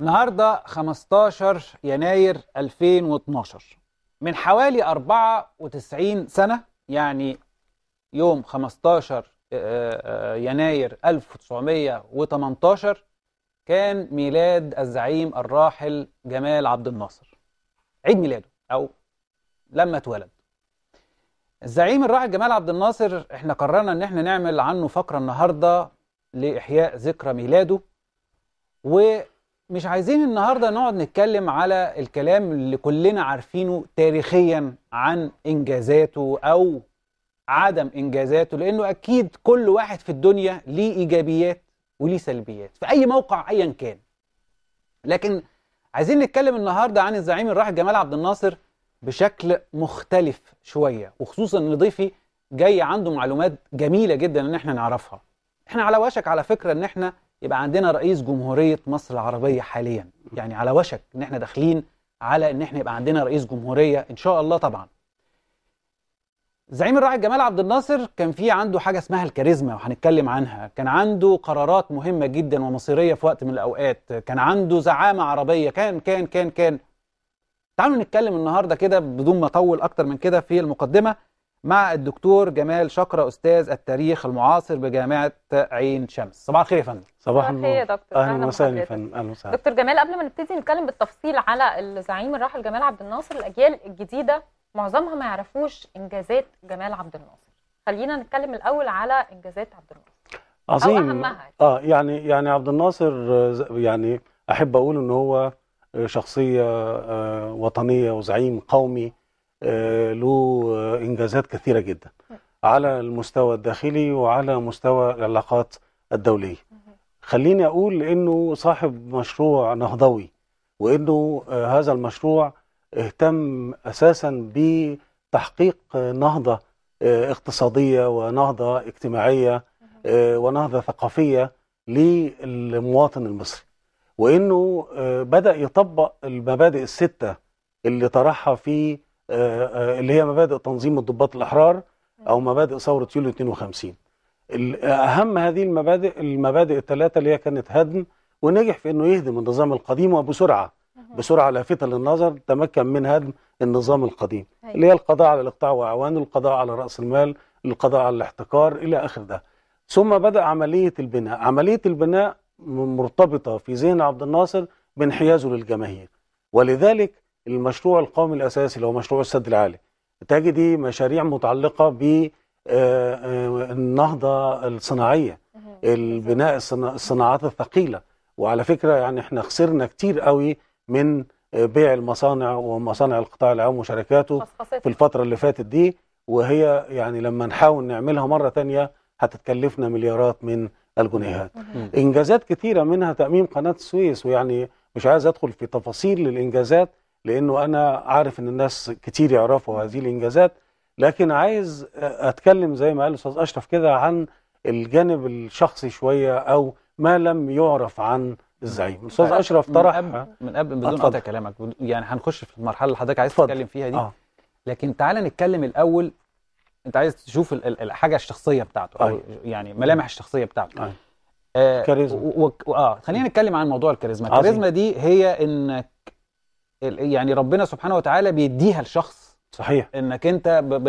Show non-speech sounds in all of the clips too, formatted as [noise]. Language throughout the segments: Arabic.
النهارده 15 يناير 2012 من حوالي 94 سنة يعني يوم 15 آه، آه، يناير 1918 كان ميلاد الزعيم الراحل جمال عبد الناصر عيد ميلاده أو لما اتولد الزعيم الراحل جمال عبد الناصر احنا قررنا ان احنا نعمل عنه فقرة النهاردة لإحياء ذكرى ميلاده و مش عايزين النهارده نقعد نتكلم على الكلام اللي كلنا عارفينه تاريخيا عن انجازاته او عدم انجازاته لانه اكيد كل واحد في الدنيا ليه ايجابيات وليه سلبيات في اي موقع ايا كان لكن عايزين نتكلم النهارده عن الزعيم الراحل جمال عبد الناصر بشكل مختلف شويه وخصوصا ان ضيفي جاي عنده معلومات جميله جدا ان احنا نعرفها احنا على وشك على فكره ان احنا يبقى عندنا رئيس جمهورية مصر العربية حاليا يعني على وشك ان احنا داخلين على ان احنا يبقى عندنا رئيس جمهورية ان شاء الله طبعا زعيم الراعي جمال عبد الناصر كان في عنده حاجة اسمها الكاريزما وهنتكلم عنها كان عنده قرارات مهمة جدا ومصيرية في وقت من الأوقات كان عنده زعامة عربية كان كان كان كان تعالوا نتكلم النهاردة كده بدون ما أطول أكتر من كده في المقدمة مع الدكتور جمال شقرة أستاذ التاريخ المعاصر بجامعة عين شمس صباح الخير يا فندم صباح الخير يا دكتور أهلا وسهلا يا فندم أهلا وسهلا دكتور جمال قبل ما نبتدي نتكلم بالتفصيل على الزعيم الراحل جمال عبد الناصر الأجيال الجديدة معظمها ما يعرفوش إنجازات جمال عبد الناصر خلينا نتكلم الأول على إنجازات عبد الناصر عظيم اه يعني يعني عبد الناصر آه، يعني أحب أقول إن هو آه، شخصية آه، وطنية وزعيم قومي آه، له إنجازات كثيرة جدا على المستوى الداخلي وعلى مستوى العلاقات الدولية خليني أقول إنه صاحب مشروع نهضوي وإنه آه، هذا المشروع اهتم أساسا بتحقيق نهضة آه، اقتصادية ونهضة اجتماعية ونهضة ثقافية للمواطن المصري وإنه بدأ يطبق المبادئ الستة اللي طرحها في آه، آه، اللي هي مبادئ تنظيم الضباط الأحرار أو مبادئ ثورة يوليو 52 أهم هذه المبادئ المبادئ الثلاثة اللي هي كانت هدم ونجح في أنه يهدم النظام القديم وبسرعة بسرعة لافتة للنظر تمكن من هدم النظام القديم أيوة. اللي هي القضاء على الإقطاع وأعوانه القضاء على رأس المال القضاء على الاحتكار إلى آخر ده ثم بدأ عملية البناء عملية البناء مرتبطة في ذهن عبد الناصر بانحيازه للجماهير ولذلك المشروع القومي الاساسي اللي هو مشروع السد العالي تجدي مشاريع متعلقه ب آه، آه، النهضه الصناعيه البناء الصناعات الثقيله وعلى فكره يعني احنا خسرنا كتير قوي من آه، بيع المصانع ومصانع القطاع العام وشركاته في الفتره اللي فاتت دي وهي يعني لما نحاول نعملها مره تانية هتتكلفنا مليارات من الجنيهات انجازات كثيره منها تاميم قناه السويس ويعني مش عايز ادخل في تفاصيل الانجازات لانه انا عارف ان الناس كتير يعرفوا هذه الانجازات لكن عايز اتكلم زي ما قال الاستاذ اشرف كده عن الجانب الشخصي شويه او ما لم يعرف عن الزعيم الاستاذ اشرف طرح من قبل من قبل بدون قطع كلامك يعني هنخش في المرحله اللي حضرتك عايز تتكلم فيها دي آه. لكن تعالى نتكلم الاول انت عايز تشوف الحاجه الشخصيه بتاعته او طيب. يعني ملامح الشخصيه بتاعته أي. طيب. آه كاريزما و... و... اه خلينا نتكلم عن موضوع الكاريزما الكاريزما دي هي انك يعني ربنا سبحانه وتعالى بيديها لشخص صحيح انك انت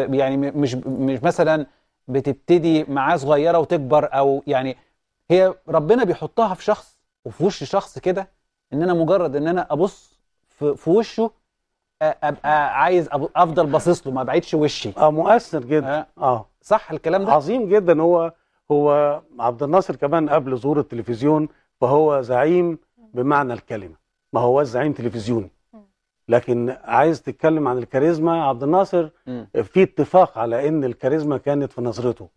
يعني مش مش مثلا بتبتدي معاه صغيره وتكبر او يعني هي ربنا بيحطها في شخص وفي وش شخص كده ان انا مجرد ان انا ابص في وشه ابقى عايز افضل باصص له ما بعيدش وشي اه مؤثر جدا آه. اه صح الكلام ده عظيم جدا هو هو عبد الناصر كمان قبل ظهور التلفزيون فهو زعيم بمعنى الكلمه ما هو زعيم تلفزيوني لكن عايز تتكلم عن الكاريزما عبد الناصر في اتفاق على ان الكاريزما كانت في نظرته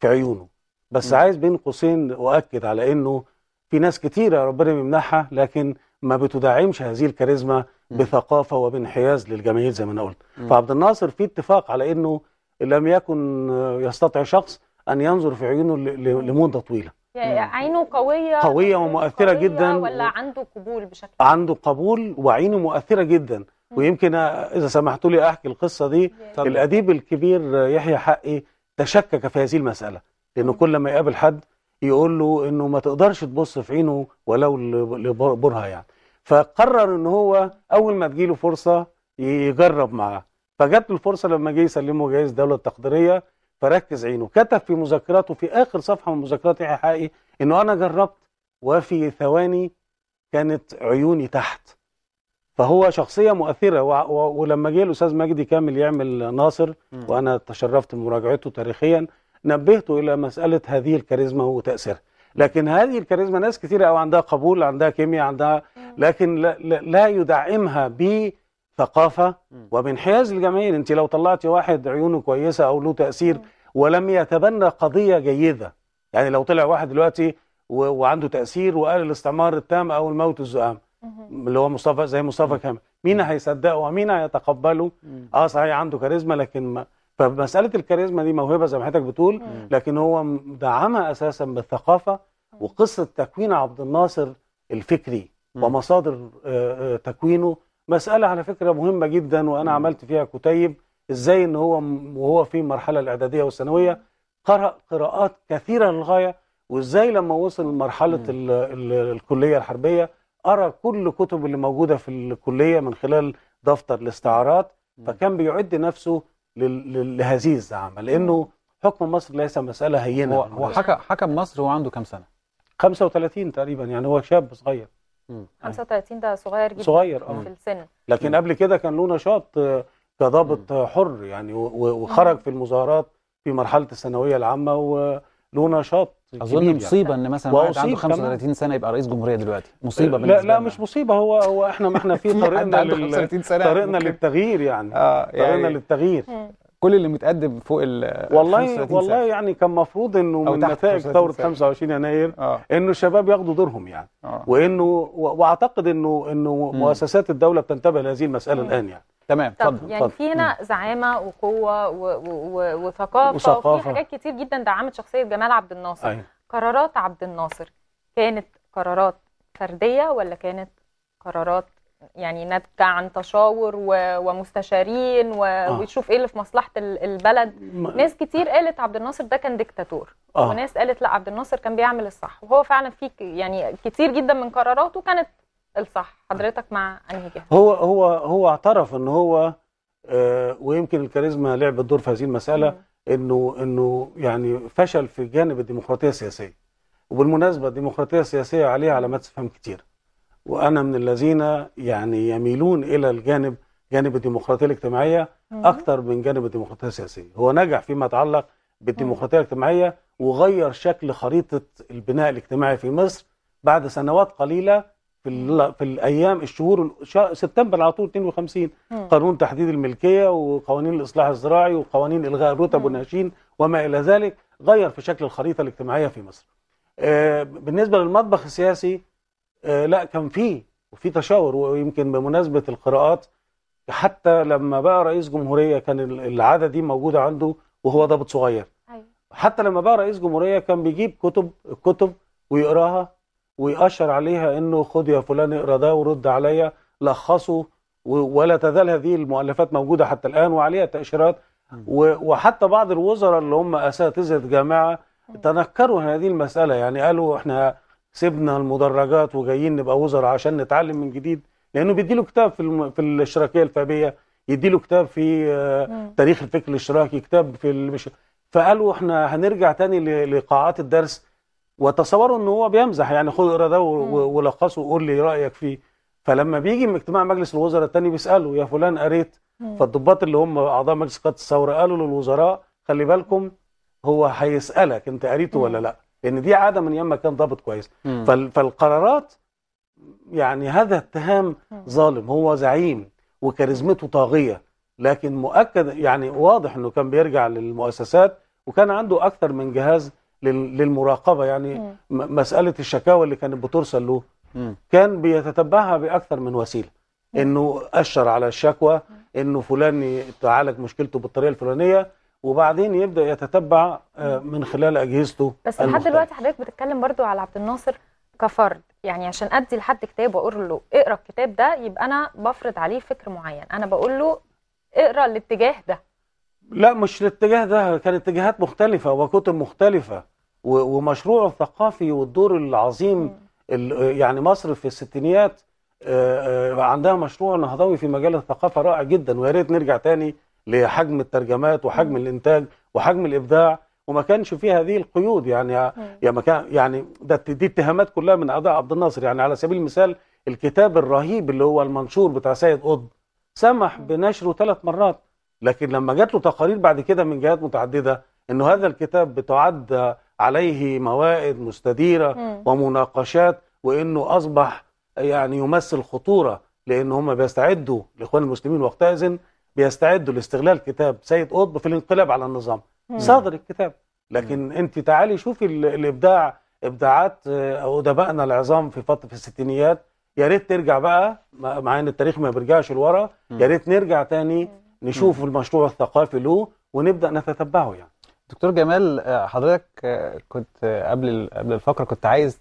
في عيونه بس م. عايز بين قوسين اؤكد على انه في ناس كتيره ربنا يمنحها لكن ما بتدعمش هذه الكاريزما بثقافه وبانحياز للجماهير زي ما انا قلت فعبد الناصر في اتفاق على انه لم يكن يستطع شخص ان ينظر في عيونه لمده طويله يعني عينه قوية قوية ومؤثرة قوية جدا ولا عنده قبول بشكل عنده قبول وعينه مؤثرة جدا ويمكن إذا سمحتوا لي أحكي القصة دي طبعا. الأديب الكبير يحيى حقي تشكك في هذه المسألة لأنه كل ما يقابل حد يقول له إنه ما تقدرش تبص في عينه ولو لبرها يعني فقرر إن هو أول ما تجيله فرصة يجرب معاه فجت له الفرصة لما جه يسلمه جائزة الدولة التقديرية فركز عينه كتب في مذكراته في آخر صفحة من مذكراته حقيقي إنه أنا جربت وفي ثواني كانت عيوني تحت فهو شخصية مؤثرة ولما جه الأستاذ مجدي كامل يعمل ناصر وأنا تشرفت بمراجعته تاريخيا نبهته إلى مسألة هذه الكاريزما وتأثيرها لكن هذه الكاريزما ناس كثيره او عندها قبول عندها كيمياء عندها لكن لا, لا يدعمها ب ثقافة وبانحياز الجميل أنت لو طلعت واحد عيونه كويسة أو له تأثير ولم يتبنى قضية جيدة يعني لو طلع واحد دلوقتي وعنده تأثير وقال الاستعمار التام أو الموت الزؤام اللي هو مصطفى زي مصطفى كامل مين هيصدقه ومين هيتقبله اه صحيح عنده كاريزما لكن ما فمساله الكاريزما دي موهبه زي ما حضرتك بتقول لكن هو دعمها اساسا بالثقافه وقصه تكوين عبد الناصر الفكري ومصادر آه، آه، تكوينه مسألة على فكرة مهمة جدا وأنا عملت فيها كتيب إزاي إن هو وهو في المرحلة الإعدادية والثانوية قرأ قراءات كثيرة للغاية وإزاي لما وصل لمرحلة الكلية الحربية قرأ كل كتب اللي موجودة في الكلية من خلال دفتر الاستعارات فكان بيعد نفسه لهذه الزعامة لأنه حكم مصر ليس مسألة هينة هو حكم مصر وهو عنده كام سنة؟ 35 تقريبا يعني هو شاب صغير 35 ده صغير جدا صغير آه. في السن لكن قبل كده كان له نشاط آه، كضابط حر يعني وخرج في المظاهرات في مرحله الثانويه العامه وله نشاط اظن يعني. مصيبه يعني. ان مثلا واحد عنده 35 سنه يبقى رئيس جمهوريه دلوقتي مصيبه لا لا مش مصيبه هو هو احنا ما احنا في [laughs] طريقنا لل... طريقنا للتغيير يعني آه يعني طريقنا يعني للتغيير كل اللي متقدم فوق ال والله والله سنة. يعني كان مفروض انه من نتائج ثوره 25 يناير آه. انه الشباب ياخدوا دورهم يعني آه. وانه واعتقد انه انه مؤسسات الدوله بتنتبه لهذه المساله الان يعني تمام اتفضل يعني في هنا زعامه وقوه وثقافه وثقافه وفي حاجات كتير جدا دعمت شخصيه جمال عبد الناصر أي. أيوه. قرارات عبد الناصر كانت قرارات فرديه ولا كانت قرارات يعني ناتجه عن تشاور ومستشارين و... آه. ويشوف ايه اللي في مصلحه البلد ما ناس كتير قالت عبد الناصر ده كان ديكتاتور آه. وناس قالت لا عبد الناصر كان بيعمل الصح وهو فعلا في يعني كتير جدا من قراراته كانت الصح حضرتك مع انهي جهه هو هو هو اعترف ان هو آه ويمكن الكاريزما لعبت دور في هذه المساله انه انه يعني فشل في جانب الديمقراطيه السياسيه وبالمناسبه الديمقراطيه السياسيه عليها علامات استفهام كتير وانا من الذين يعني يميلون الى الجانب جانب الديمقراطيه الاجتماعيه اكثر من جانب الديمقراطيه السياسيه هو نجح فيما يتعلق بالديمقراطيه الاجتماعيه وغير شكل خريطه البناء الاجتماعي في مصر بعد سنوات قليله في في الايام الشهور سبتمبر على طول 52 قانون تحديد الملكيه وقوانين الاصلاح الزراعي وقوانين الغاء الرتب والناشئين وما الى ذلك غير في شكل الخريطه الاجتماعيه في مصر آه، بالنسبه للمطبخ السياسي آه، لا كان في وفي تشاور ويمكن بمناسبه القراءات حتى لما بقى رئيس جمهوريه كان العاده دي موجوده عنده وهو ضابط صغير أيوة. حتى لما بقى رئيس جمهوريه كان بيجيب كتب كتب ويقراها ويأشر عليها انه خد يا فلان اقرا ده ورد عليا لخصه ولا تزال هذه المؤلفات موجوده حتى الان وعليها تاشيرات وحتى بعض الوزراء اللي هم اساتذه جامعه تنكروا هذه المساله يعني قالوا احنا سيبنا المدرجات وجايين نبقى وزراء عشان نتعلم من جديد لانه بيديله كتاب في الم... في الاشتراكيه الفابيه يديله كتاب في آه، تاريخ الفكر الاشتراكي كتاب في المش... فقالوا احنا هنرجع تاني ل... لقاعات الدرس وتصوروا ان هو بيمزح يعني خد اقرا ده ولخصه وقول لي رايك فيه فلما بيجي من اجتماع مجلس الوزراء الثاني بيساله يا فلان قريت فالضباط اللي هم اعضاء مجلس قاده الثوره قالوا للوزراء خلي بالكم هو هيسالك انت قريته ولا لا لان دي عاده من يوم ما كان ضابط كويس فالقرارات يعني هذا اتهام ظالم هو زعيم وكاريزمته طاغيه لكن مؤكد يعني واضح انه كان بيرجع للمؤسسات وكان عنده اكثر من جهاز للمراقبه يعني مساله الشكاوى اللي كانت بترسل له كان بيتتبعها باكثر من وسيله انه اشر على الشكوى انه فلان تعالج مشكلته بالطريقه الفلانيه وبعدين يبدا يتتبع آه، من خلال اجهزته بس لحد دلوقتي حضرتك بتتكلم برضو على عبد الناصر كفرد يعني عشان ادي لحد كتاب واقول له اقرا الكتاب ده يبقى انا بفرض عليه فكر معين انا بقول له اقرا الاتجاه ده لا مش الاتجاه ده كان اتجاهات مختلفه وكتب مختلفه ومشروعه الثقافي والدور العظيم يعني مصر في الستينيات آه، آه، عندها مشروع نهضوي في مجال الثقافه رائع جدا ويا ريت نرجع تاني لحجم الترجمات وحجم الانتاج وحجم الابداع وما كانش فيه هذه القيود يعني يا مكان يعني ده دي اتهامات كلها من اعضاء عبد الناصر يعني على سبيل المثال الكتاب الرهيب اللي هو المنشور بتاع سيد قطب سمح بنشره ثلاث مرات لكن لما جات له تقارير بعد كده من جهات متعدده انه هذا الكتاب بتعد عليه موائد مستديره ومناقشات وانه اصبح يعني يمثل خطوره لان هم بيستعدوا الاخوان المسلمين وقتئذ بيستعدوا لاستغلال كتاب سيد قطب في الانقلاب على النظام صادر الكتاب لكن انت تعالي شوفي الابداع ابداعات آه، ادبائنا العظام في فتره في الستينيات يا ريت نرجع بقى مع ان التاريخ ما بيرجعش لورا يا ريت نرجع تاني نشوف المشروع الثقافي له ونبدا نتتبعه يعني دكتور جمال آه، حضرتك آه، كنت قبل قبل الفقره كنت عايز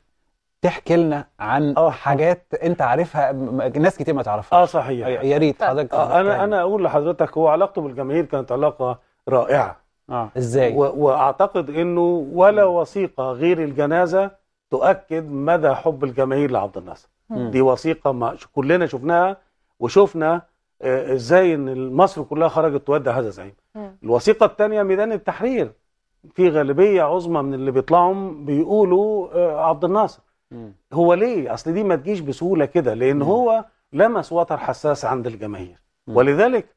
تحكي لنا عن آه. آه. حاجات انت عارفها ناس كتير ما تعرفها اه صحيح يا ريت آه، حضرتك آه انا انا اقول لحضرتك هو علاقته بالجماهير كانت علاقه رائعه اه ازاي واعتقد انه ولا وثيقه غير الجنازه تؤكد مدى حب الجماهير لعبد الناصر م. دي وثيقه ما كلنا شفناها وشفنا آه، ازاي ان مصر كلها خرجت تودع هذا الزعيم الوثيقه الثانيه ميدان التحرير في غالبيه عظمى من اللي بيطلعوا بيقولوا عبد الناصر هو ليه اصل دي ما تجيش بسهوله كده لان مم. هو لمس وتر حساس عند الجماهير مم. ولذلك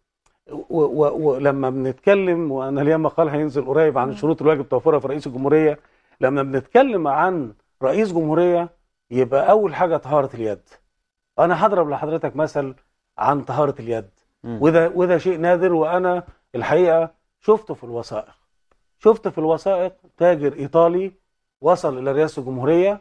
ولما بنتكلم وانا ليا مقال هينزل قريب عن الشروط الواجب توفرها في رئيس الجمهوريه لما بنتكلم عن رئيس جمهوريه يبقى اول حاجه طهاره اليد انا هضرب لحضرتك مثل عن طهاره اليد وده وده شيء نادر وانا الحقيقه شفته في الوثائق شفت في الوثائق تاجر ايطالي وصل الى رئاسه الجمهوريه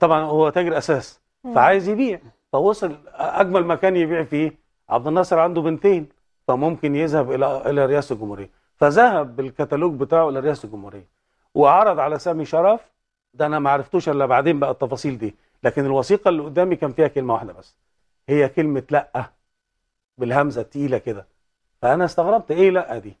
طبعا هو تاجر اساس فعايز يبيع فوصل اجمل مكان يبيع فيه عبد الناصر عنده بنتين فممكن يذهب الى الى رئاسه الجمهوريه فذهب بالكتالوج بتاعه الى رئاسه الجمهوريه وعرض على سامي شرف ده انا ما عرفتوش الا بعدين بقى التفاصيل دي لكن الوثيقه اللي قدامي كان فيها كلمه واحده بس هي كلمه لا بالهمزه الثقيله كده فانا استغربت ايه لا دي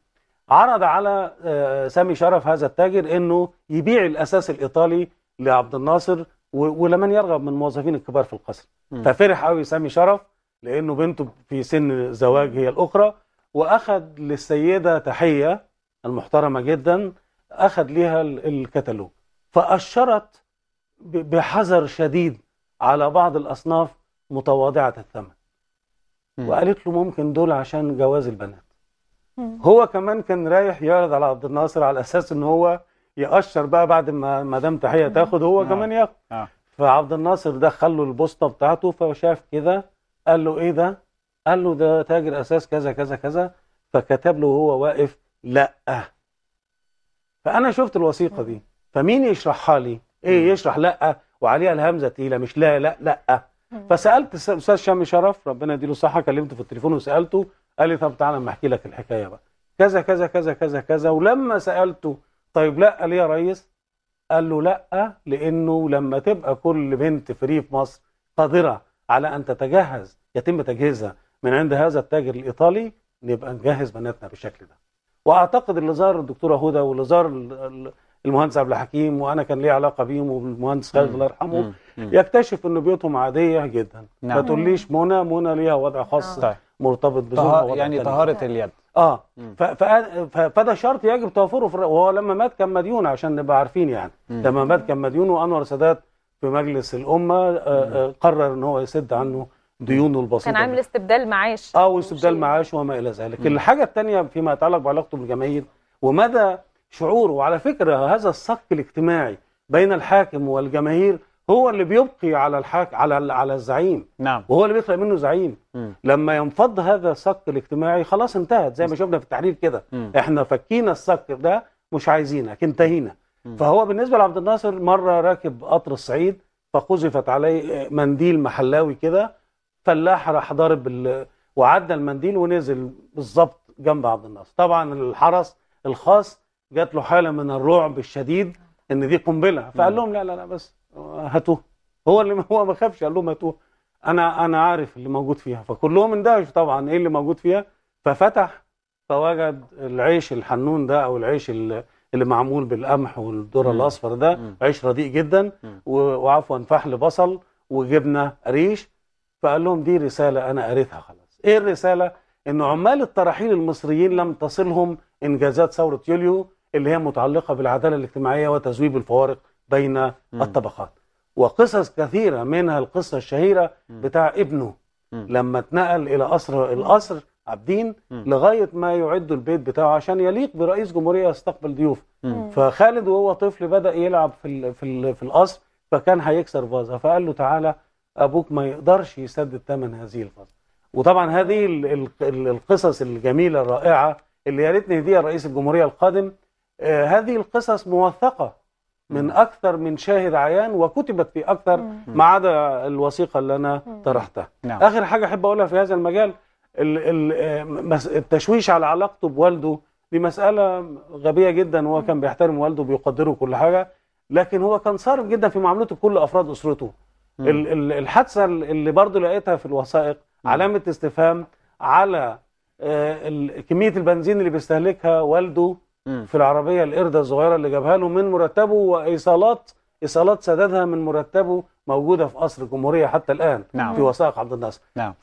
عرض على آه، سامي شرف هذا التاجر انه يبيع الاساس الايطالي لعبد الناصر ولمن يرغب من الموظفين الكبار في القصر م. ففرح قوي سامي شرف لانه بنته في سن زواج هي الاخرى واخذ للسيده تحيه المحترمه جدا اخذ ليها الكتالوج فاشرت بحذر شديد على بعض الاصناف متواضعه الثمن وقالت له ممكن دول عشان جواز البنات هو كمان كان رايح يعرض على عبد الناصر على اساس ان هو يقشر بقى بعد ما مدام تحيه آه. تاخد هو آه. كمان ياخد آه. فعبد الناصر دخل له البوسطه بتاعته فشاف كده قال له ايه ده؟ قال له ده تاجر اساس كذا كذا كذا فكتب له وهو واقف لا فانا شفت الوثيقه دي فمين يشرحها لي؟ ايه يشرح لا وعليها الهمزه تقيله مش لا لا لا فسالت استاذ شامي شرف ربنا يديله الصحه كلمته في التليفون وسالته قال لي طب تعالى اما احكي لك الحكايه بقى كذا كذا كذا كذا كذا ولما سالته طيب لا ليه يا ريس قال له لا لانه لما تبقى كل بنت فري في مصر قادره على ان تتجهز يتم تجهيزها من عند هذا التاجر الايطالي نبقى نجهز بناتنا بالشكل ده واعتقد اللي زار الدكتوره هدى واللي زار المهندس عبد الحكيم وانا كان لي علاقه بيهم والمهندس خالد الله يرحمه يكتشف ان بيوتهم عاديه جدا نعم. ما تقوليش منى منى ليها وضع خاص طيب. مرتبط بظلم يعني طهاره اليد اه فده شرط يجب توفره في وهو لما مات كان مديون عشان نبقى عارفين يعني مم. لما مات كان مديون وانور سادات في مجلس الامه آه, آه، قرر ان هو يسد عنه ديونه البسيطه كان عامل استبدال معاش اه واستبدال معاش وما الى ذلك مم. الحاجه الثانيه فيما يتعلق بعلاقته بالجماهير ومدى شعوره وعلى فكره هذا الصك الاجتماعي بين الحاكم والجماهير هو اللي بيبقي على الحاك على على الزعيم نعم وهو اللي بيخلق منه زعيم م. لما ينفض هذا الصك الاجتماعي خلاص انتهت زي ما شفنا في التحرير كده احنا فكينا الصك ده مش عايزينك انتهينا فهو بالنسبه لعبد الناصر مره راكب قطر الصعيد فقذفت عليه منديل محلاوي كده فلاح راح ضارب ال... وعدى المنديل ونزل بالظبط جنب عبد الناصر طبعا الحرس الخاص جات له حاله من الرعب الشديد ان دي قنبله فقال لهم لا لا لا بس هاتوه هو اللي [laughs] هو ما خافش قال لهم هاتوه انا انا عارف اللي موجود فيها فكلهم اندهشوا طبعا ايه اللي موجود فيها ففتح فوجد العيش الحنون ده او العيش اللي معمول بالقمح والذره الاصفر ده عيش رديء جدا وعفوا فحل بصل وجبنه ريش فقال لهم دي رساله انا قريتها خلاص ايه الرساله ان عمال الطراحيل المصريين لم تصلهم انجازات ثوره يوليو اللي هي متعلقه بالعداله الاجتماعيه وتذويب الفوارق بين الطبقات وقصص كثيرة منها القصة الشهيرة بتاع ابنه لما اتنقل إلى قصر القصر عابدين لغاية ما يعدوا البيت بتاعه عشان يليق برئيس جمهورية يستقبل ضيوف فخالد وهو طفل بدأ يلعب في الـ في الـ في القصر فكان هيكسر فازة فقال له تعالى أبوك ما يقدرش يسدد ثمن هذه الفازة وطبعا هذه القصص الجميلة الرائعة اللي يا ريتني هديها رئيس الجمهورية القادم آه، هذه القصص موثقة من أكثر من شاهد عيان وكتبت في أكثر ما عدا الوثيقة اللي أنا طرحتها نعم. آخر حاجة أحب أقولها في هذا المجال آه، التشويش على علاقته بوالده دي مسألة غبية جدا هو كان بيحترم والده بيقدره كل حاجة لكن هو كان صارم جدا في معاملته بكل أفراد أسرته الحادثة اللي برضه لقيتها في الوثائق علامة استفهام على آه، كمية البنزين اللي بيستهلكها والده في العربية القردة الصغيرة اللي جابها له من مرتبه وإيصالات إيصالات سددها من مرتبه موجودة في قصر الجمهورية حتى الآن نعم. في وثائق عبد الناصر نعم.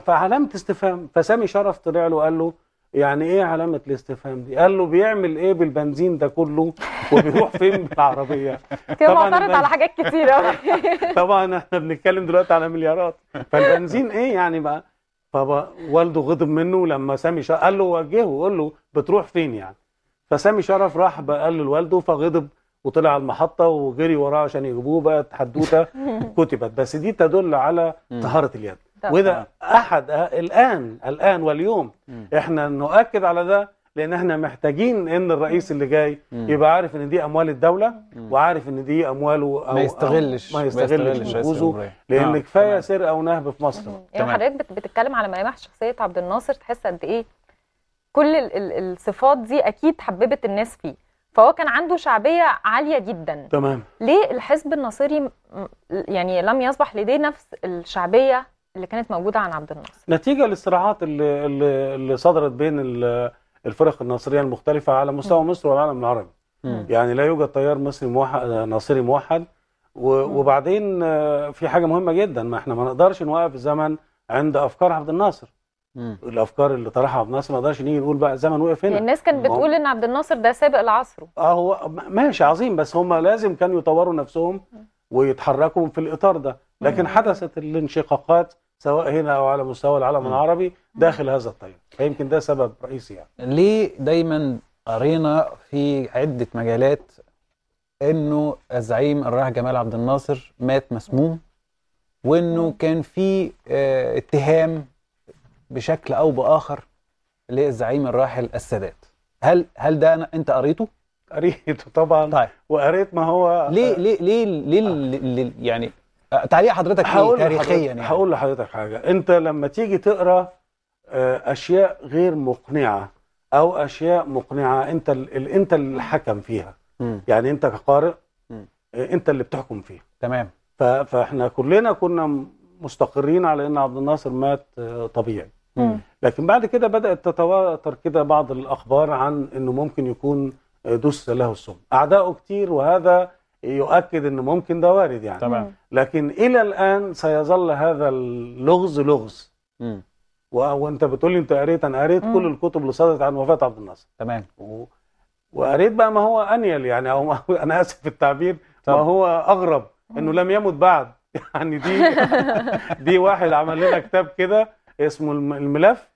فعلامة استفهام فسامي شرف طلع له قال له يعني ايه علامة الاستفهام دي قال له بيعمل ايه بالبنزين ده كله وبيروح فين بالعربية كده [laughs] معترض على حاجات كتيرة [laughs] طبعا احنا بنتكلم دلوقتي على مليارات فالبنزين ايه يعني بقى فوالده غضب منه لما سامي قال له وجهه قول له بتروح فين يعني فسامي شرف راح بقال لوالده فغضب وطلع على المحطة وجري وراه عشان يجيبوه بقى حدوتة [laughs] كتبت بس دي تدل على طهارة اليد وإذا أحد الآن الآن واليوم إحنا نؤكد على ده لأن إحنا محتاجين إن الرئيس اللي جاي يبقى عارف إن دي أموال الدولة وعارف إن دي أمواله أو ما يستغلش ما يستغلش جوزه لأن آه، كفاية سرقة ونهب في مصر يعني حضرتك بتتكلم على ملامح شخصية عبد الناصر تحس قد إيه كل الصفات دي اكيد حببت الناس فيه فهو كان عنده شعبيه عاليه جدا تمام ليه الحزب الناصري يعني لم يصبح لديه نفس الشعبيه اللي كانت موجوده عن عبد الناصر نتيجه للصراعات اللي اللي صدرت بين الفرق الناصريه المختلفه على مستوى م. مصر والعالم العربي م. يعني لا يوجد تيار مصري موحد ناصري موحد وبعدين آه، في حاجه مهمه جدا ما احنا ما نقدرش نوقف الزمن عند افكار عبد الناصر مم. الافكار اللي طرحها عبد الناصر ما نقدرش نيجي نقول بقى الزمن وقف هنا الناس كانت بتقول ان عبد الناصر ده سابق لعصره اه هو ماشي عظيم بس هم لازم كانوا يطوروا نفسهم ويتحركوا في الاطار ده لكن مم. حدثت الانشقاقات سواء هنا او على مستوى العالم العربي داخل هذا التيار فيمكن ده سبب رئيسي يعني ليه دايما قرينا في عده مجالات انه الزعيم الراح جمال عبد الناصر مات مسموم وانه كان في آه، اتهام بشكل أو بآخر للزعيم الراحل السادات هل هل ده أنا أنت قريته؟ قريته طبعا طيب. وقريت ما هو ليه آه، ليه ليه, ليه آه. ليه يعني تعليق حضرتك ايه تاريخيا يعني هقول لحضرتك حاجه انت لما تيجي تقرا آه، اشياء غير مقنعه او اشياء مقنعه انت ال... انت الحكم فيها م. يعني انت كقارئ آه، انت اللي بتحكم فيها تمام ف... فاحنا كلنا كنا مستقرين على ان عبد الناصر مات آه، طبيعي مم. لكن بعد كده بدات تتواتر كده بعض الاخبار عن انه ممكن يكون آه، دس له السم اعداؤه كتير وهذا يؤكد ان ممكن ده وارد يعني طبعا. لكن الى الان سيظل هذا اللغز لغز و... وانت بتقول لي انت قريت انا قريت كل الكتب اللي صدرت عن وفاه عبد الناصر تمام و... وقريت بقى ما هو انيل يعني او ما... [laughs] انا اسف في التعبير طبعا. ما هو اغرب انه لم يمت بعد [laughs] يعني دي دي واحد عمل لنا كتاب كده اسمه الملف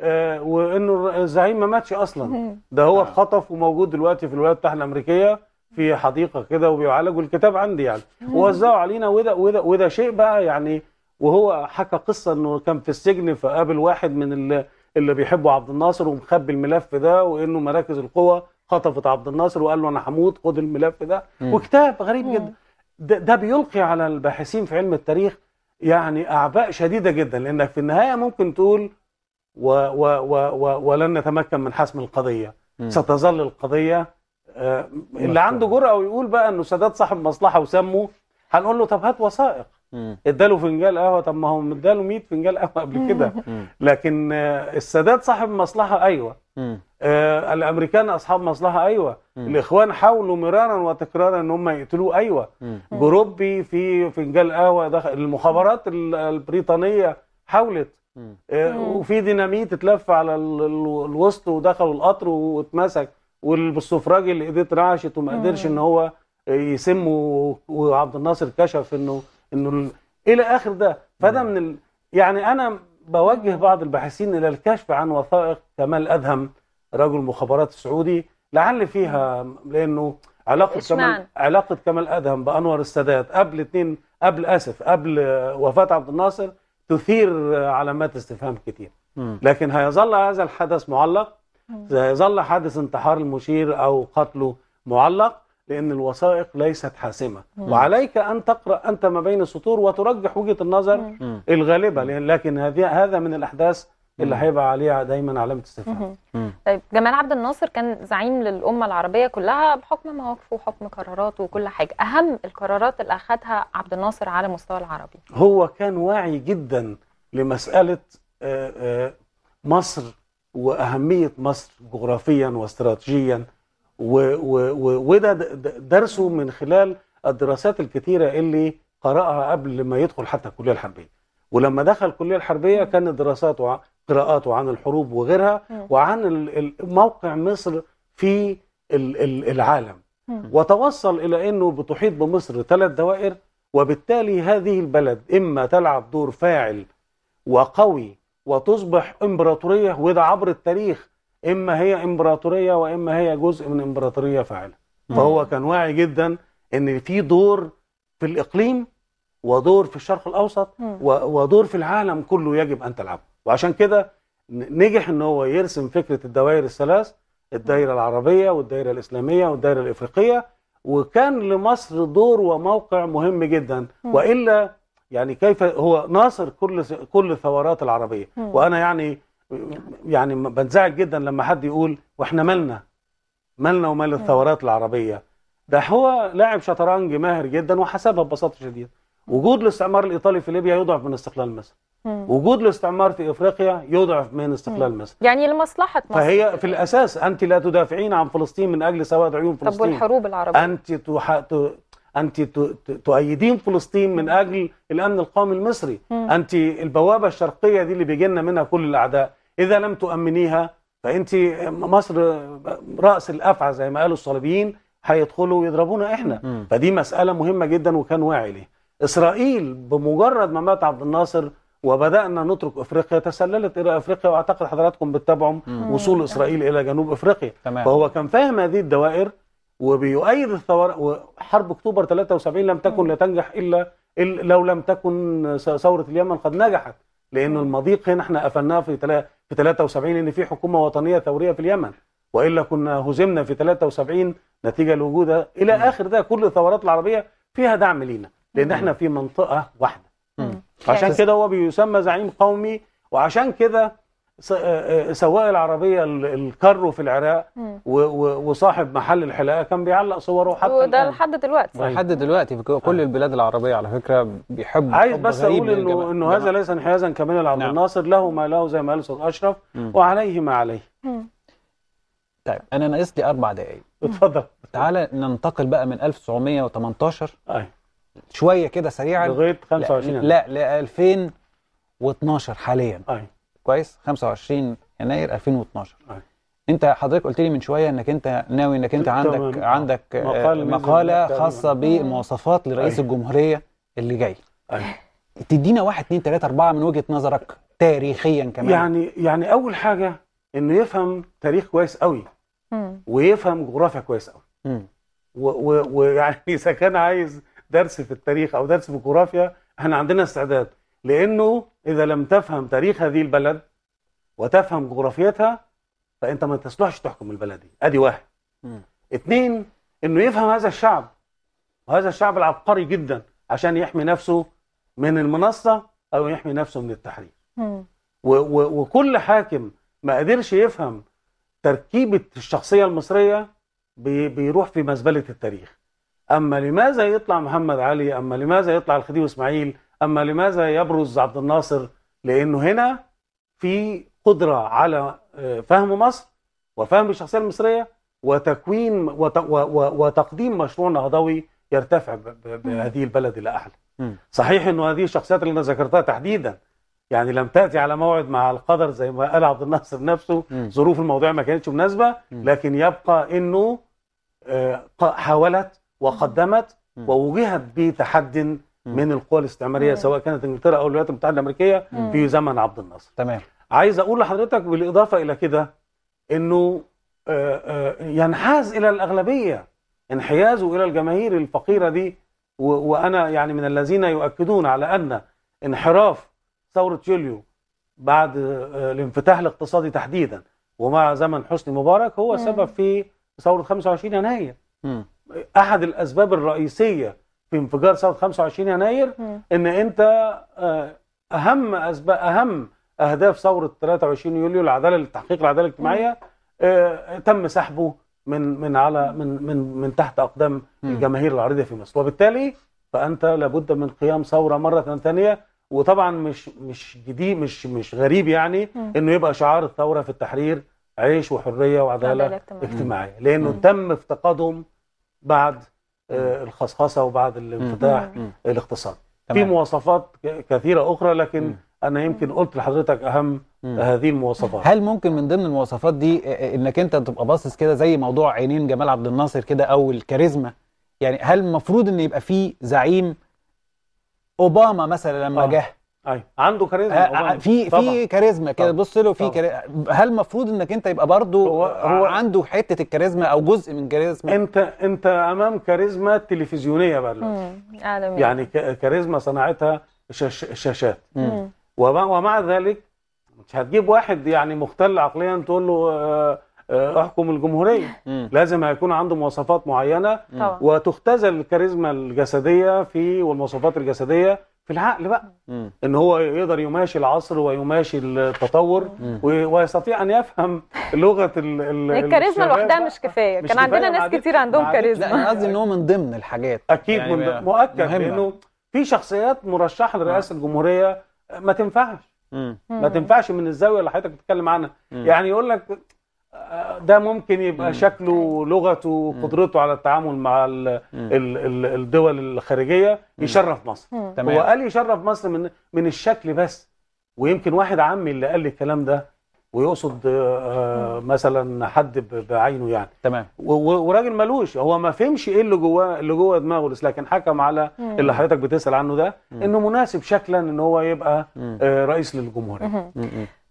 آه، وانه الزعيم ما ماتش اصلا ده هو اتخطف آه. وموجود دلوقتي في الولايات المتحده الامريكيه في حديقه كده وبيعالج والكتاب عندي يعني ووزعوا علينا وده وده وده شيء بقى يعني وهو حكى قصه انه كان في السجن فقابل واحد من اللي, اللي بيحبوا عبد الناصر ومخبي الملف ده وانه مراكز القوى خطفت عبد الناصر وقال له انا هموت خد الملف ده وكتاب غريب جدا ده, ده بيلقي على الباحثين في علم التاريخ يعني اعباء شديده جدا لانك في النهايه ممكن تقول و و و و ولن نتمكن من حسم القضيه م. ستظل القضيه آه، اللي عنده جرأه ويقول بقى انه سادات صاحب مصلحه وسمه هنقول له طب هات وثائق اداله فنجان قهوه طب ما هو اداله 100 فنجان قهوه قبل كده لكن آه، السادات صاحب مصلحه ايوه آه الامريكان اصحاب مصلحه ايوه م. الاخوان حاولوا مرارا وتكرارا ان هم يقتلوه ايوه جروبي في فنجان قهوه دخل المخابرات البريطانيه حاولت آه وفي ديناميت اتلف على الوسط ودخلوا القطر واتمسك والسفراجي اللي ايديه اترعشت وما قدرش ان هو يسم وعبد الناصر كشف انه انه الى اخر ده فده من ال... يعني انا بوجه بعض الباحثين الى الكشف عن وثائق كمال ادهم رجل مخابرات سعودي لعل فيها لانه علاقه كمال علاقه كمال ادهم بانور السادات قبل اتنين قبل اسف قبل وفاه عبد الناصر تثير علامات استفهام كتير لكن هيظل هذا الحدث معلق هيظل حادث انتحار المشير او قتله معلق لان الوثائق ليست حاسمه وعليك ان تقرا انت ما بين السطور وترجح وجهه النظر الغالبه لكن هذا من الاحداث اللي هيبقى عليها دايما علامه استفهام طيب جمال عبد الناصر كان زعيم للامه العربيه كلها بحكم مواقفه وحكم قراراته وكل حاجه اهم القرارات اللي اخذها عبد الناصر على مستوى العربي هو كان واعي جدا لمساله آه، آه، مصر واهميه مصر جغرافيا واستراتيجيا وده درسه من خلال الدراسات الكثيره اللي قراها قبل ما يدخل حتى الكليه الحربيه ولما دخل الكليه الحربيه كان دراساته قراءاته عن الحروب وغيرها وعن موقع مصر في العالم وتوصل إلى أنه بتحيط بمصر ثلاث دوائر وبالتالي هذه البلد إما تلعب دور فاعل وقوي وتصبح إمبراطورية وده عبر التاريخ إما هي إمبراطورية وإما هي جزء من إمبراطورية فاعلة فهو كان واعي جدا أن في دور في الإقليم ودور في الشرق الأوسط ودور في العالم كله يجب أن تلعبه وعشان كده نجح ان هو يرسم فكره الدوائر الثلاث الدائره العربيه والدائره الاسلاميه والدائره الافريقيه وكان لمصر دور وموقع مهم جدا والا يعني كيف هو ناصر كل كل الثورات العربيه وانا يعني يعني بنزعج جدا لما حد يقول واحنا مالنا مالنا ومال الثورات العربيه ده هو لاعب شطرنج ماهر جدا وحسبها ببساطه شديده وجود الاستعمار الايطالي في ليبيا يضعف من استقلال مصر وجود الاستعمار في افريقيا يضعف من استقلال مصر يعني لمصلحه مصر فهي في الاساس انت لا تدافعين عن فلسطين من اجل سواد عيون فلسطين طب والحروب العربيه انت تح... ت... انت ت... تؤيدين فلسطين من اجل الامن القومي المصري مم. انت البوابه الشرقيه دي اللي بيجي لنا منها كل الاعداء اذا لم تؤمنيها فانت مصر راس الافعى زي ما قالوا الصليبيين هيدخلوا ويضربونا احنا مم. فدي مساله مهمه جدا وكان واعي ليه اسرائيل بمجرد ما مات عبد الناصر وبدأنا نترك أفريقيا تسللت إلى أفريقيا وأعتقد حضراتكم بتتابعوا وصول إسرائيل إلى جنوب أفريقيا تمام. فهو كان فاهم هذه الدوائر وبيؤيد الثورة وحرب أكتوبر 73 لم تكن لتنجح إلا, إلا لو لم تكن ثورة اليمن قد نجحت لأن المضيق هنا احنا قفلناه في في 73 إن في حكومة وطنية ثورية في اليمن وإلا كنا هزمنا في 73 نتيجة لوجودها إلى آخر ده كل الثورات العربية فيها دعم لينا لأن احنا في منطقة واحدة عشان كده هو بيسمى زعيم قومي وعشان كده آه، آه، سواق العربية الكرو في العراق وصاحب محل الحلاقة كان بيعلق صوره حتى وده لحد دلوقتي لحد أيوة. دلوقتي في كل أيوة. البلاد العربية على فكرة بيحب عايز بس أقول إنه إنه هذا نعم. ليس انحيازا كاملا لعبد نعم. الناصر له ما له زي ما قال أشرف وعليه ما عليه طيب أنا ناقص لي أربع دقايق اتفضل تعالى ننتقل بقى من 1918 أيوه شويه كده سريعا لغايه 25 لا ل 2012 حاليا أي. كويس 25 يناير 2012 أي. انت حضرتك قلت لي من شويه انك انت ناوي انك انت عندك طبعاً. عندك آه، مقال مقاله خاصه بمواصفات لرئيس أي. الجمهوريه اللي جاي أي. تدينا واحد 2 3 اربعه من وجهه نظرك تاريخيا كمان يعني يعني اول حاجه انه يفهم تاريخ كويس قوي م. ويفهم جغرافيا كويس قوي ويعني [laughs] اذا كان عايز درس في التاريخ او درس في الجغرافيا احنا عندنا استعداد لانه اذا لم تفهم تاريخ هذه البلد وتفهم جغرافيتها فانت ما تصلحش تحكم البلد دي ادي واحد م. انه يفهم هذا الشعب وهذا الشعب العبقري جدا عشان يحمي نفسه من المنصه او يحمي نفسه من التحرير وكل حاكم ما قدرش يفهم تركيبه الشخصيه المصريه بيروح في مزبله التاريخ أما لماذا يطلع محمد علي أما لماذا يطلع الخديوي إسماعيل أما لماذا يبرز عبد الناصر لأنه هنا في قدرة على آه، فهم مصر وفهم الشخصية المصرية وتكوين وتقديم مشروع نهضوي يرتفع بهذه البلد إلى أعلى صحيح أنه هذه الشخصيات اللي أنا ذكرتها تحديدا يعني لم تأتي على موعد مع القدر زي ما قال عبد الناصر نفسه ظروف الموضوع ما كانتش مناسبة لكن يبقى أنه آه، حاولت وقدمت ووجهت بتحد من القوى الاستعماريه سواء كانت انجلترا او الولايات المتحده الامريكيه في زمن عبد الناصر تمام عايز اقول لحضرتك بالاضافه الى كده انه آه، آه، ينحاز الى الاغلبيه انحيازه الى الجماهير الفقيره دي وانا يعني من الذين يؤكدون على ان انحراف ثوره يوليو بعد آه، الانفتاح الاقتصادي تحديدا ومع زمن حسني مبارك هو سبب في ثوره 25 يناير احد الاسباب الرئيسيه في انفجار ثوره 25 يناير ان انت آه، اهم اسباب اهم اهداف ثوره 23 يوليو العداله لتحقيق العداله الاجتماعيه آه، تم سحبه من من على من من من تحت اقدام الجماهير العريضه في مصر وبالتالي فانت لابد من قيام ثوره مره ثانيه وطبعا مش مش جديد مش مش غريب يعني انه يبقى شعار الثوره في التحرير عيش وحريه وعداله اجتماعيه لانه تم افتقادهم بعد آه، الخصخصه وبعد الانفتاح الاقتصادي في مواصفات كثيره اخرى لكن انا يمكن قلت لحضرتك اهم هذه المواصفات هل ممكن من ضمن المواصفات دي آه، آه، انك انت تبقى باصص كده زي موضوع عينين جمال عبد الناصر كده او الكاريزما يعني هل المفروض ان يبقى في زعيم اوباما مثلا لما آه. جه ايوه عنده كاريزما آه، آه، في في كاريزما كده بص له في كاريزما هل المفروض انك انت يبقى برضه هو, هو آه. عنده حته الكاريزما او جزء من كاريزما انت انت امام كاريزما تلفزيونيه بقى دلوقتي يعني كاريزما صنعتها الشاشات ومع ذلك مش هتجيب واحد يعني مختل عقليا تقول له آه احكم الجمهوريه مم. لازم هيكون عنده مواصفات معينه مم. وتختزل الكاريزما الجسديه في والمواصفات الجسديه في العقل بقى ان هو يقدر يماشي العصر ويماشي التطور ويستطيع ان يفهم لغه ال الكاريزما لوحدها مش كفايه مش كان عندنا ناس كتير عندهم كاريزما انا قصدي ان هو من ضمن الحاجات اكيد يعني من مؤكد انه في شخصيات مرشحه لرئاسه آه. الجمهوريه ما تنفعش ما تنفعش من الزاويه اللي حضرتك بتتكلم عنها يعني يقول لك ده ممكن يبقى مم. شكله لغته قدرته على التعامل مع الـ الـ الـ الدول الخارجيه يشرف مصر تمام. هو قال يشرف مصر من من الشكل بس ويمكن واحد عمي اللي قال لي الكلام ده ويقصد آه، آه، مثلا حد بعينه يعني تمام وراجل ملوش هو ما فهمش ايه اللي جواه اللي جوه دماغه بس لكن حكم على مم. اللي حضرتك بتسال عنه ده انه مناسب شكلا ان هو يبقى مم. آه، رئيس للجمهوريه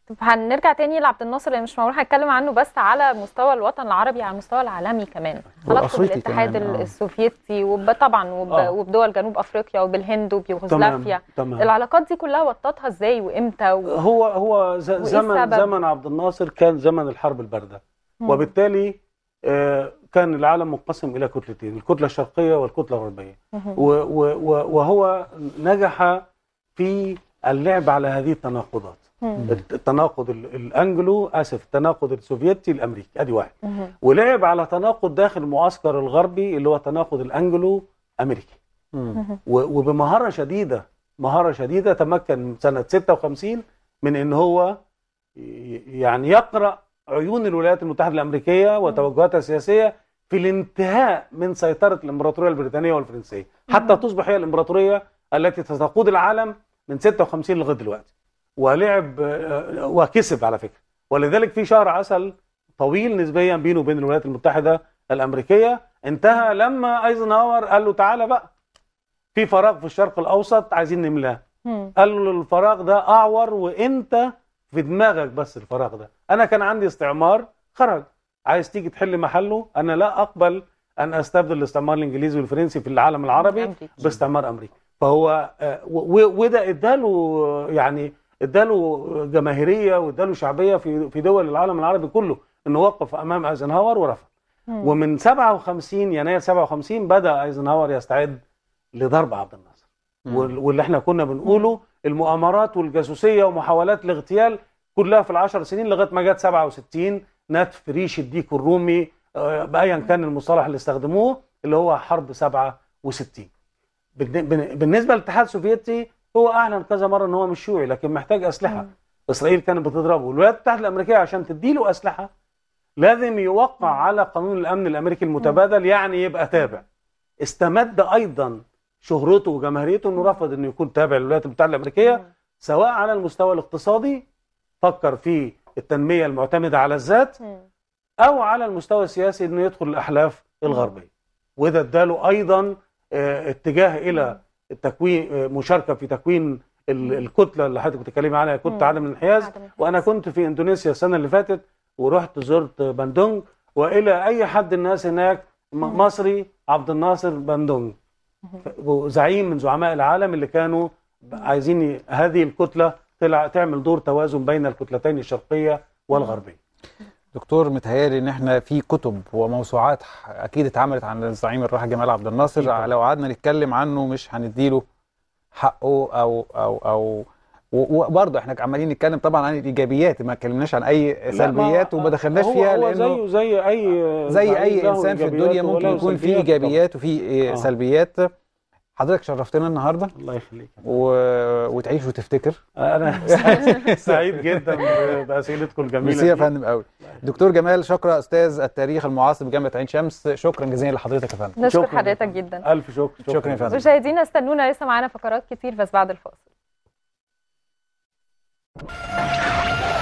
طب هنرجع تاني لعبد الناصر اللي يعني مش معروف هنتكلم عنه بس على مستوى الوطن العربي على المستوى العالمي كمان هنقصد الاتحاد آه. السوفيتي وطبعا وب... آه. وبدول جنوب افريقيا وبالهند وبيوغوسلافيا العلاقات دي كلها وطتها ازاي وامتى و... هو هو ز... زمن زمن عبد الناصر كان زمن الحرب البارده وبالتالي آه، كان العالم منقسم الى كتلتين الكتله الشرقيه والكتله الغربيه و... و... وهو نجح في اللعب على هذه التناقضات التناقض الانجلو اسف التناقض السوفيتي الامريكي ادي واحد مم. ولعب على تناقض داخل المعسكر الغربي اللي هو تناقض الانجلو امريكي وبمهاره شديده مهاره شديده تمكن سنه 56 من ان هو يعني يقرا عيون الولايات المتحده الامريكيه وتوجهاتها السياسيه في الانتهاء من سيطره الامبراطوريه البريطانيه والفرنسيه حتى تصبح هي الامبراطوريه التي ستقود العالم من 56 لغايه دلوقتي ولعب وكسب على فكره ولذلك في شهر عسل طويل نسبيا بينه وبين الولايات المتحده الامريكيه انتهى لما ايزنهاور قال له تعالى بقى في فراغ في الشرق الاوسط عايزين نملاه قال له الفراغ ده اعور وانت في دماغك بس الفراغ ده انا كان عندي استعمار خرج عايز تيجي تحل محله انا لا اقبل ان استبدل الاستعمار الانجليزي والفرنسي في العالم العربي باستعمار امريكي فهو آه، وده اداله يعني اداله جماهيريه واداله شعبيه في في دول العالم العربي كله انه وقف امام ايزنهاور ورفض ومن 57 يناير 57 بدا ايزنهاور يستعد لضرب عبد الناصر واللي احنا كنا بنقوله المؤامرات والجاسوسيه ومحاولات الاغتيال كلها في العشر سنين لغايه ما جت 67 نتف ريش الديك الرومي آه، بايا كان المصطلح اللي استخدموه اللي هو حرب 67 بالنسبه للاتحاد السوفيتي هو أعلن كذا مرة أن هو مش شيوعي لكن محتاج أسلحة مم. إسرائيل كانت بتضربه والولايات المتحدة الأمريكية عشان تديله أسلحة لازم يوقع على قانون الأمن الأمريكي المتبادل يعني يبقى تابع استمد أيضا شهرته وجماهيريته أنه رفض أنه يكون تابع للولايات المتحدة الأمريكية سواء على المستوى الاقتصادي فكر في التنمية المعتمدة على الذات أو على المستوى السياسي أنه يدخل الأحلاف الغربية وده اداله أيضا آه، اتجاه إلى التكوين مشاركه في تكوين الكتله اللي حضرتك بتتكلمي عنها كتله عدم الانحياز وانا كنت في اندونيسيا السنه اللي فاتت ورحت زرت باندونج والى اي حد الناس هناك مصري عبد الناصر باندونج زعيم من زعماء العالم اللي كانوا عايزين هذه الكتله تعمل دور توازن بين الكتلتين الشرقيه والغربيه دكتور متهيألي ان احنا في كتب وموسوعات اكيد اتعملت عن الزعيم الراحل جمال عبد الناصر لو قعدنا نتكلم عنه مش هنديله حقه او او او وبرضه احنا عمالين نتكلم طبعا عن الايجابيات ما اتكلمناش عن اي سلبيات وما دخلناش فيها هو لانه هو زيه زي اي زي اي انسان في الدنيا ممكن يكون في ايجابيات وفي آه. سلبيات حضرتك شرفتنا النهارده الله يخليك و... وتعيش وتفتكر انا سعيد, جدا باسئلتكم الجميله ميرسي يا فندم قوي دكتور جمال شكرا استاذ التاريخ المعاصر بجامعه عين شمس شكرا جزيلا لحضرتك يا فندم نشكر حضرتك جدا الف شكر شكرا, شكرا يا فندم مشاهدينا استنونا لسه معانا فقرات كتير بس بعد الفاصل